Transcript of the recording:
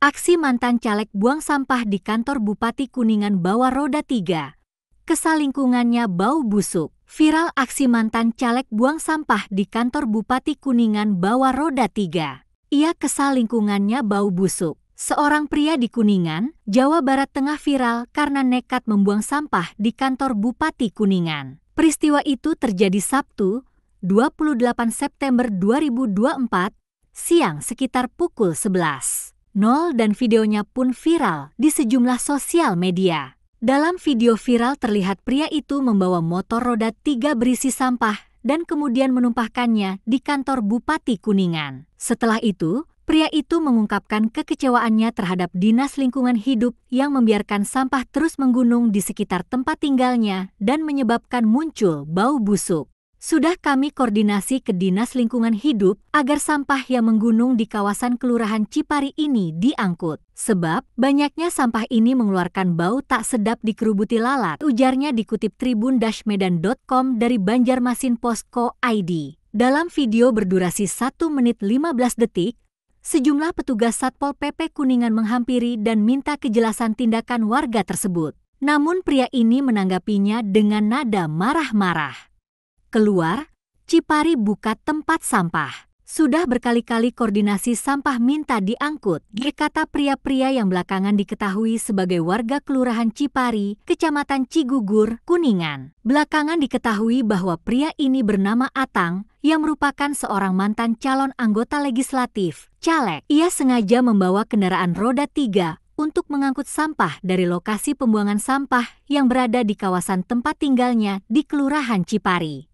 Aksi mantan caleg buang sampah di kantor Bupati Kuningan bawa roda tiga. kesal lingkungannya bau busuk. Viral aksi mantan caleg buang sampah di kantor Bupati Kuningan bawa roda tiga. Ia kesal lingkungannya bau busuk. Seorang pria di Kuningan, Jawa Barat Tengah viral karena nekat membuang sampah di kantor Bupati Kuningan. Peristiwa itu terjadi Sabtu, 28 September 2024, siang sekitar pukul 11. Nol dan videonya pun viral di sejumlah sosial media. Dalam video viral terlihat pria itu membawa motor roda tiga berisi sampah dan kemudian menumpahkannya di kantor Bupati Kuningan. Setelah itu, pria itu mengungkapkan kekecewaannya terhadap Dinas Lingkungan Hidup yang membiarkan sampah terus menggunung di sekitar tempat tinggalnya dan menyebabkan muncul bau busuk sudah kami koordinasi ke Dinas Lingkungan Hidup agar sampah yang menggunung di kawasan Kelurahan Cipari ini diangkut. Sebab banyaknya sampah ini mengeluarkan bau tak sedap di dikerubuti lalat, ujarnya dikutip tribun-medan.com dari Banjarmasin Posko ID. Dalam video berdurasi 1 menit 15 detik, sejumlah petugas Satpol PP Kuningan menghampiri dan minta kejelasan tindakan warga tersebut. Namun pria ini menanggapinya dengan nada marah-marah. Keluar, Cipari buka tempat sampah. Sudah berkali-kali koordinasi sampah minta diangkut, kata pria-pria yang belakangan diketahui sebagai warga Kelurahan Cipari, Kecamatan Cigugur, Kuningan. Belakangan diketahui bahwa pria ini bernama Atang, yang merupakan seorang mantan calon anggota legislatif, caleg. Ia sengaja membawa kendaraan roda tiga untuk mengangkut sampah dari lokasi pembuangan sampah yang berada di kawasan tempat tinggalnya di Kelurahan Cipari.